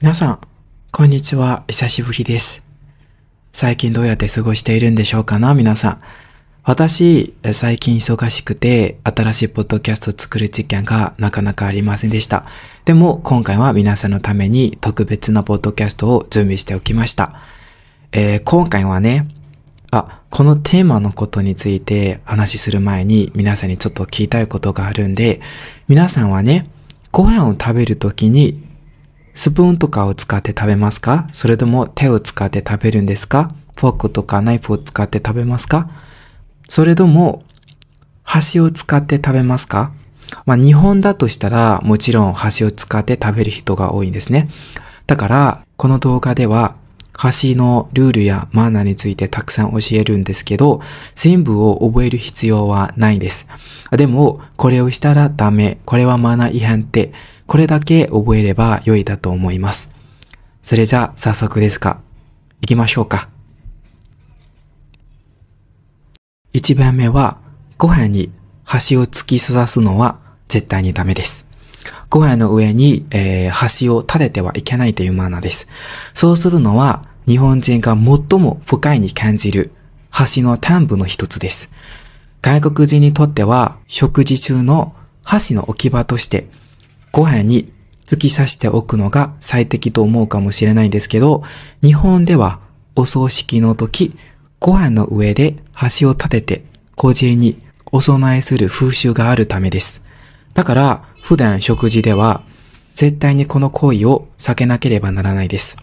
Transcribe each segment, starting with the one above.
皆さん、こんにちは。久しぶりです。最近どうやって過ごしているんでしょうかな皆さん。私、最近忙しくて、新しいポッドキャストを作る時間がなかなかありませんでした。でも、今回は皆さんのために特別なポッドキャストを準備しておきました。えー、今回はね、あ、このテーマのことについて話しする前に皆さんにちょっと聞きたいことがあるんで、皆さんはね、ご飯を食べるときにスプーンとかを使って食べますかそれとも手を使って食べるんですかフォークとかナイフを使って食べますかそれとも箸を使って食べますかまあ、日本だとしたらもちろん箸を使って食べる人が多いんですね。だからこの動画では箸のルールやマナーについてたくさん教えるんですけど、全部を覚える必要はないです。でも、これをしたらダメ、これはマナー違反ってこれだけ覚えれば良いだと思います。それじゃあ早速ですが、行きましょうか。一番目は、ご飯に端を突き刺すのは絶対にダメです。ご飯の上に、えー、端を立ててはいけないというマナーです。そうするのは、日本人が最も不快に感じる端の端部の一つです。外国人にとっては、食事中の箸の置き場としてご飯に突き刺しておくのが最適と思うかもしれないんですけど、日本ではお葬式の時、ご飯の上で端を立てて、個人にお供えする風習があるためです。だから、普段食事では、絶対にこの行為を避けなければならないです。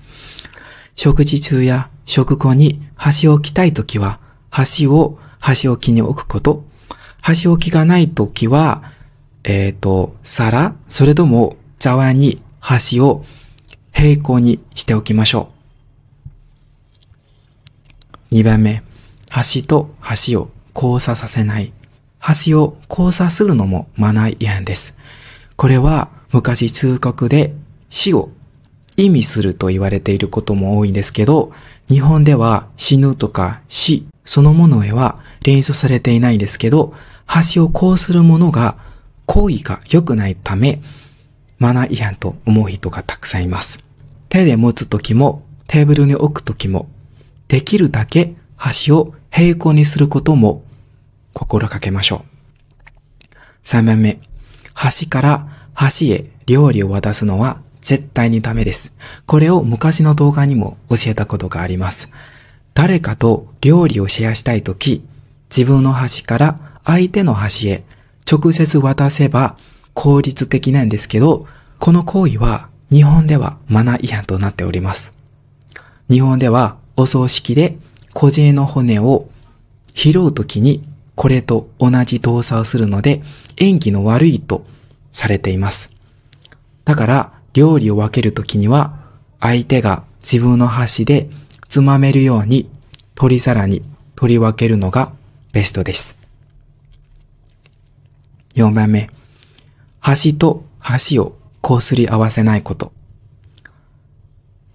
食事中や食後に箸置きたいときは、箸を箸置きに置くこと。箸置きがないときは、えっ、ー、と、皿、それとも茶碗に端を平行にしておきましょう。2番目、端と端を交差させない。端を交差するのもマナー違反です。これは昔通告で死を意味すると言われていることも多いんですけど、日本では死ぬとか死そのものへは連想されていないんですけど、端をこうするものが行為が良くないため、マナー違反と思う人がたくさんいます。手で持つときも、テーブルに置くときも、できるだけ端を平行にすることも心がけましょう。3番目、端から端へ料理を渡すのは絶対にダメです。これを昔の動画にも教えたことがあります。誰かと料理をシェアしたいとき、自分の端から相手の端へ直接渡せば効率的なんですけど、この行為は日本ではマナー違反となっております。日本ではお葬式で小銭の骨を拾うときにこれと同じ動作をするので演技の悪いとされています。だから料理を分けるときには相手が自分の箸でつまめるように取り皿に取り分けるのがベストです。4番目、端と端をこすり合わせないこと。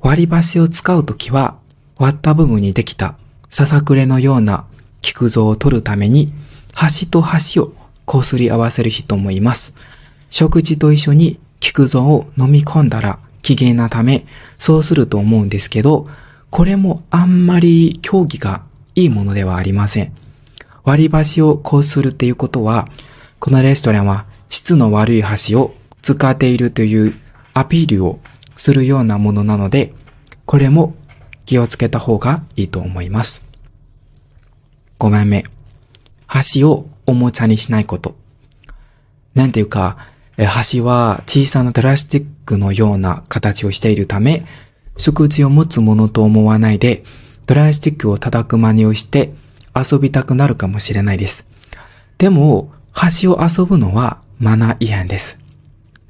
割り箸を使うときは、割った部分にできたささくれのような木像を取るために、端と端をこすり合わせる人もいます。食事と一緒に菊像を飲み込んだら機嫌なため、そうすると思うんですけど、これもあんまり競技がいいものではありません。割り箸をこうするっていうことは、このレストランは質の悪い箸を使っているというアピールをするようなものなので、これも気をつけた方がいいと思います。5番目。箸をおもちゃにしないこと。なんていうか、箸は小さなプラスチックのような形をしているため、食事を持つものと思わないで、プラスチックを叩く真似をして遊びたくなるかもしれないです。でも、橋を遊ぶのはマナー違反です。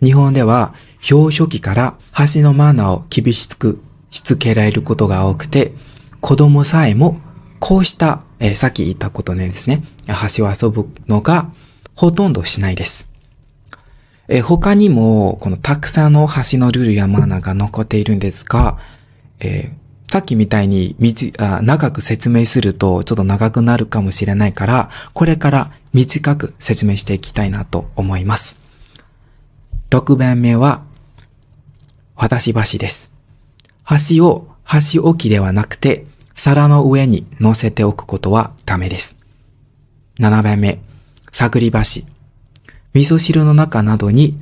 日本では表書期から橋のマナーを厳しくしつけられることが多くて、子供さえもこうした、えー、さっき言ったことねですね、橋を遊ぶのがほとんどしないです。えー、他にも、このたくさんの橋のルールやマナーが残っているんですが、えー、さっきみたいにあ長く説明するとちょっと長くなるかもしれないから、これから短く説明していきたいなと思います。6番目は、私橋です。橋を橋置きではなくて、皿の上に乗せておくことはダメです。7番目、探り橋。味噌汁の中などに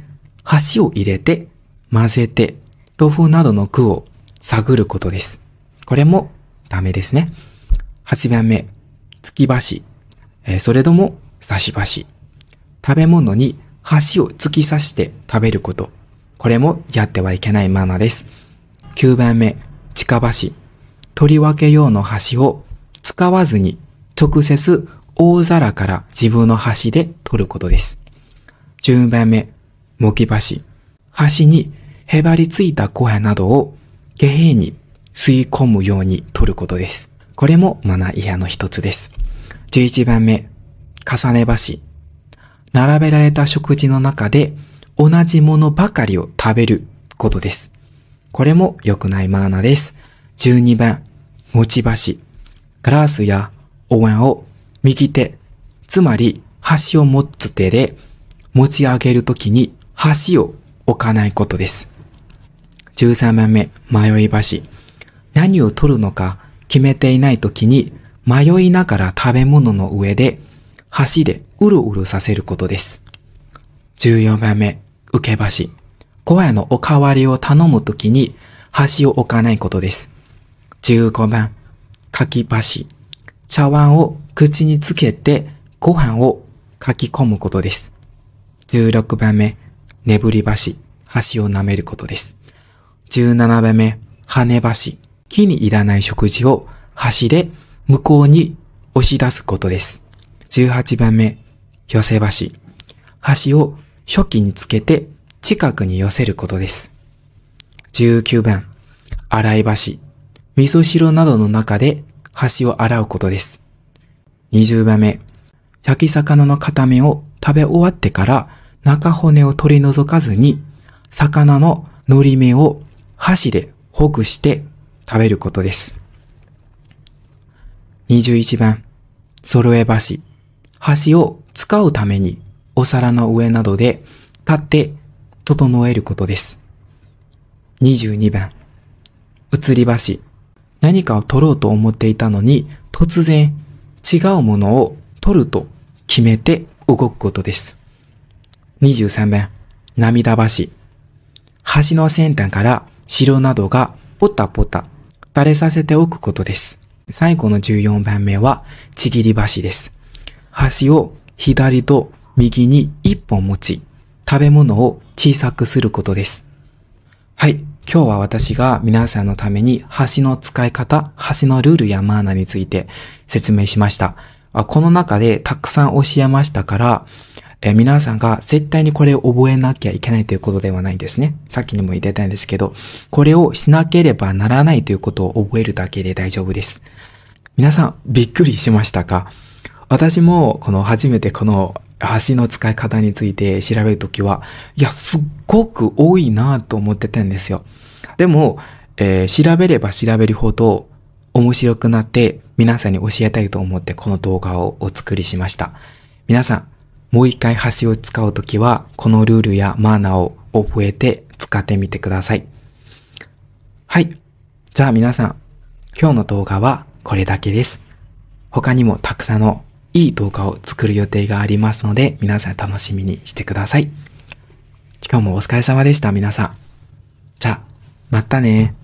橋を入れて、混ぜて、豆腐などの具を探ることです。これもダメですね。8番目、突き橋えー、それとも刺し橋。食べ物に箸を突き刺して食べること。これもやってはいけないマナーです。9番目、近橋。取り分け用の箸を使わずに直接大皿から自分の箸で取ることです。10番目、木橋。箸。にへばりついた小屋などを下辺に吸い込むように取ることです。これもマナイヤの一つです。11番目、重ね橋。並べられた食事の中で同じものばかりを食べることです。これも良くないマナです。12番、持ち橋。ガラスやお椀を右手、つまり箸を持つ手で持ち上げるときに箸を置かないことです。13番目、迷い橋。何を取るのか決めていない時に迷いながら食べ物の上で箸でうるうるさせることです。14番目、受け箸。小屋のおかわりを頼む時に箸を置かないことです。15番、かき箸。茶碗を口につけてご飯をかき込むことです。16番目、ねぶり箸。箸を舐めることです。17番目、跳ね橋。木にいらない食事を箸で向こうに押し出すことです。18番目、寄せ箸。箸を初期につけて近くに寄せることです。19番、洗い箸。味噌汁などの中で箸を洗うことです。20番目、焼き魚の片めを食べ終わってから中骨を取り除かずに、魚ののり目を箸でほぐして食べることです。21番、揃え箸。箸を使うためにお皿の上などで立って整えることです。22番、移り箸。何かを取ろうと思っていたのに突然違うものを取ると決めて動くことです。23番、涙橋。橋の先端から城などがポタポタ疲れさせておくことです。最後の14番目は、ちぎり橋です。箸を左と右に一本持ち、食べ物を小さくすることです。はい。今日は私が皆さんのために橋の使い方、橋のルールやマーナについて説明しました。この中でたくさん教えましたから、えー、皆さんが絶対にこれを覚えなきゃいけないということではないんですね。さっきにも言ってたんですけど、これをしなければならないということを覚えるだけで大丈夫です。皆さん、びっくりしましたか私も、この初めてこの橋の使い方について調べるときは、いや、すっごく多いなと思ってたんですよ。でも、えー、調べれば調べるほど面白くなって皆さんに教えたいと思ってこの動画をお作りしました。皆さん、もう一回端を使うときは、このルールやマーナーを覚えて使ってみてください。はい。じゃあ皆さん、今日の動画はこれだけです。他にもたくさんのいい動画を作る予定がありますので、皆さん楽しみにしてください。今日もお疲れ様でした、皆さん。じゃあ、またね